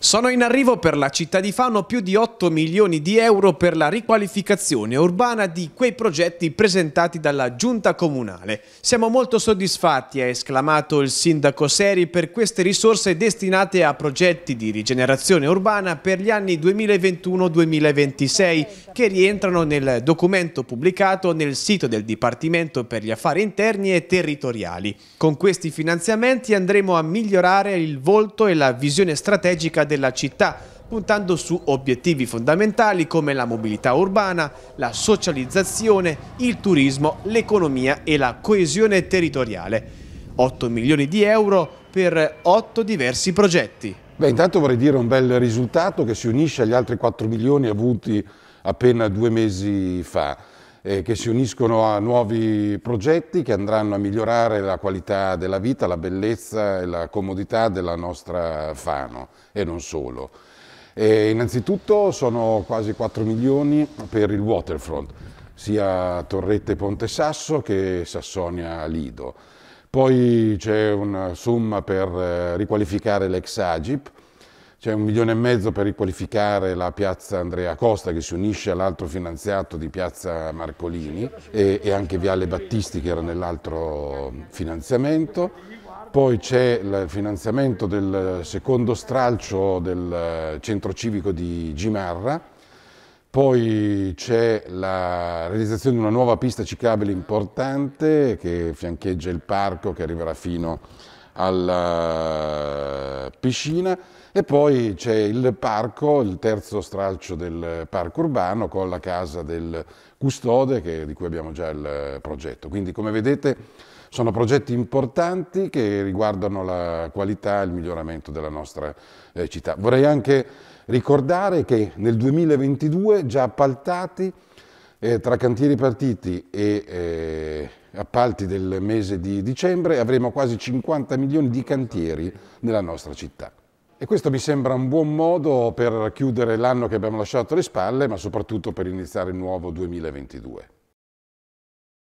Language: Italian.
Sono in arrivo per la città di Fano più di 8 milioni di euro per la riqualificazione urbana di quei progetti presentati dalla giunta comunale. Siamo molto soddisfatti, ha esclamato il sindaco Seri, per queste risorse destinate a progetti di rigenerazione urbana per gli anni 2021-2026 che rientrano nel documento pubblicato nel sito del Dipartimento per gli Affari Interni e Territoriali. Con questi finanziamenti andremo a migliorare il volto e la visione strategica della città, puntando su obiettivi fondamentali come la mobilità urbana, la socializzazione, il turismo, l'economia e la coesione territoriale. 8 milioni di euro per 8 diversi progetti. Beh, intanto vorrei dire un bel risultato che si unisce agli altri 4 milioni avuti appena due mesi fa eh, che si uniscono a nuovi progetti che andranno a migliorare la qualità della vita, la bellezza e la comodità della nostra Fano e non solo. E innanzitutto sono quasi 4 milioni per il waterfront, sia Torrette Ponte Sasso che Sassonia Lido. Poi c'è una somma per eh, riqualificare l'ex Agip, c'è un milione e mezzo per riqualificare la piazza Andrea Costa che si unisce all'altro finanziato di piazza Marcolini e, e anche Viale Battisti che era nell'altro finanziamento. Poi c'è il finanziamento del secondo stralcio del centro civico di Gimarra, poi c'è la realizzazione di una nuova pista ciclabile importante che fiancheggia il parco che arriverà fino alla piscina e poi c'è il parco, il terzo stralcio del parco urbano con la casa del custode che, di cui abbiamo già il progetto. Quindi come vedete sono progetti importanti che riguardano la qualità e il miglioramento della nostra eh, città. Vorrei anche ricordare che nel 2022 già appaltati eh, tra cantieri partiti e eh, appalti del mese di dicembre avremo quasi 50 milioni di cantieri nella nostra città. E questo mi sembra un buon modo per chiudere l'anno che abbiamo lasciato alle spalle, ma soprattutto per iniziare il nuovo 2022.